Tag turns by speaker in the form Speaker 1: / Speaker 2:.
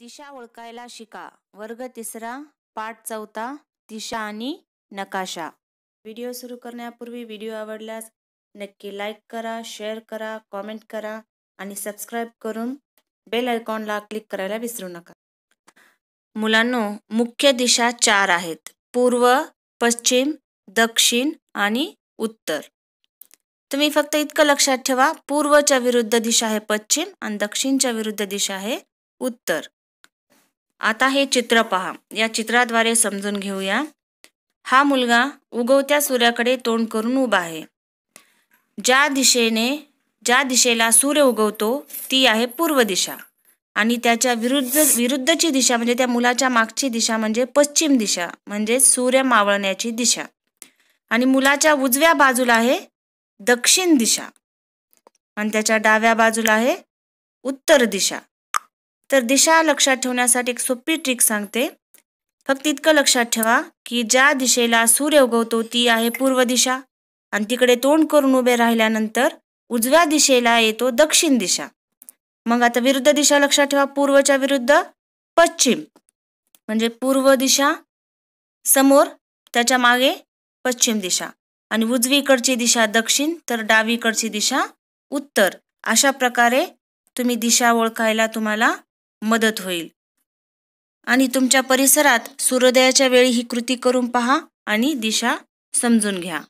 Speaker 1: दिशा ओळखायला शिका वर्ग तिसरा पाठ चौथा दिशा आणि नकाशा व्हिडिओ सुरू करण्यापूर्वी व्हिडिओ आवडल्यास नक्की लाईक करा शेअर करा कॉमेंट करा आणि सबस्क्राईब करून बेल आयकॉनला क्लिक करायला विसरू नका मुलांनो मुख्य दिशा चार आहेत पूर्व पश्चिम दक्षिण आणि उत्तर तुम्ही फक्त इतकं लक्षात ठेवा पूर्वच्या विरुद्ध दिशा आहे पश्चिम आणि दक्षिणच्या विरुद्ध दिशा आहे उत्तर आता हे चित्र पहा या चित्राद्वारे समजून घेऊया हा मुलगा उगवत्या सूर्याकडे तोंड करून उभा आहे ज्या दिशेने ज्या दिशेला सूर्य उगवतो ती आहे पूर्व दिशा आणि त्याच्या विरुद्ध विरुद्धची दिशा म्हणजे त्या मुलाच्या मागची दिशा म्हणजे पश्चिम दिशा म्हणजे सूर्य मावळण्याची दिशा आणि मुलाच्या उजव्या बाजूला आहे दक्षिण दिशा आणि त्याच्या डाव्या बाजूला आहे उत्तर दिशा तर दिशा लक्षात ठेवण्यासाठी एक सोपी ट्रिक सांगते फक्त इतकं लक्षात ठेवा की ज्या दिशेला सूर्य उगवतो ती आहे पूर्व दिशा आणि तिकडे तोंड करून उभे राहिल्यानंतर उजव्या दिशेला येतो दक्षिण दिशा मग आता विरुद्ध दिशा लक्षात ठेवा पूर्वच्या विरुद्ध पश्चिम म्हणजे पूर्व दिशा समोर त्याच्या मागे पश्चिम दिशा आणि उजवीकडची दिशा दक्षिण तर डावीकडची दिशा उत्तर अशा प्रकारे तुम्ही दिशा ओळखायला तुम्हाला मदत होईल आणि तुमच्या परिसरात सूर्योदयाच्या वेळी ही कृती करून पहा आणि दिशा समजून घ्या